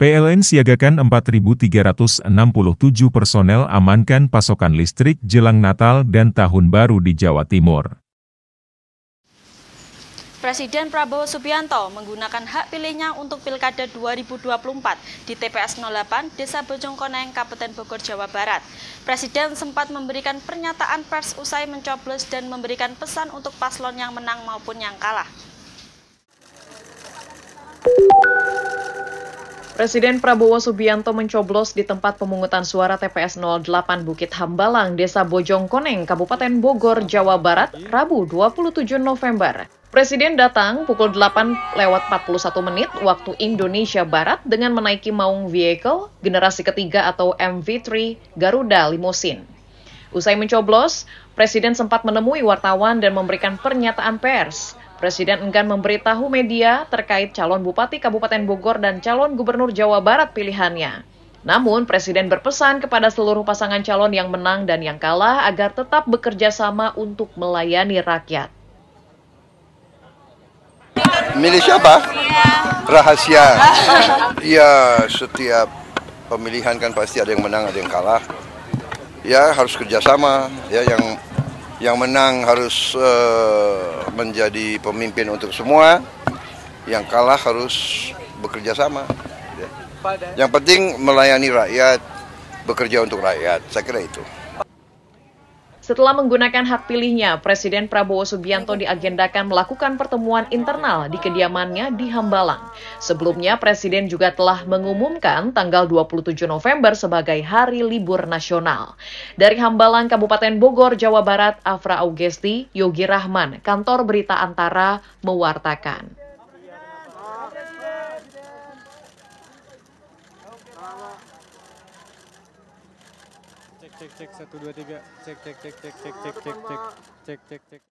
PLN siagakan 4.367 personel amankan pasokan listrik jelang Natal dan Tahun Baru di Jawa Timur. Presiden Prabowo Subianto menggunakan hak pilihnya untuk Pilkada 2024 di TPS 08 Desa Bojongkoneng, Kabupaten Bogor, Jawa Barat. Presiden sempat memberikan pernyataan pers usai mencoblos dan memberikan pesan untuk paslon yang menang maupun yang kalah. Presiden Prabowo Subianto mencoblos di tempat pemungutan suara TPS 08 Bukit Hambalang, Desa Bojongkoneng, Kabupaten Bogor, Jawa Barat, Rabu 27 November. Presiden datang pukul 8 lewat 41 menit waktu Indonesia Barat dengan menaiki maung vehicle generasi ketiga atau MV3 Garuda Limousine. Usai mencoblos, Presiden sempat menemui wartawan dan memberikan pernyataan pers. Presiden enggan memberitahu media terkait calon Bupati Kabupaten Bogor dan calon Gubernur Jawa Barat pilihannya. Namun, Presiden berpesan kepada seluruh pasangan calon yang menang dan yang kalah agar tetap bekerja sama untuk melayani rakyat. Milih siapa? Rahasia. Ya, setiap pemilihan kan pasti ada yang menang, ada yang kalah. Ya, harus kerjasama. Ya, yang yang menang harus eh, menjadi pemimpin untuk semua, yang kalah harus bekerja sama. Yang penting melayani rakyat, bekerja untuk rakyat. Saya kira itu. Setelah menggunakan hak pilihnya, Presiden Prabowo Subianto diagendakan melakukan pertemuan internal di kediamannya di Hambalang. Sebelumnya, Presiden juga telah mengumumkan tanggal 27 November sebagai Hari Libur Nasional. Dari Hambalang, Kabupaten Bogor, Jawa Barat, Afra Augesti, Yogi Rahman, kantor berita Antara, mewartakan cek cek cek cek cek cek cek cek cek cek cek cek cek cek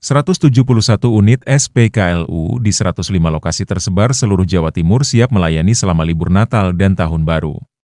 171 unit SPKLU di 105 lokasi tersebar seluruh Jawa Timur siap melayani selama libur Natal dan Tahun Baru.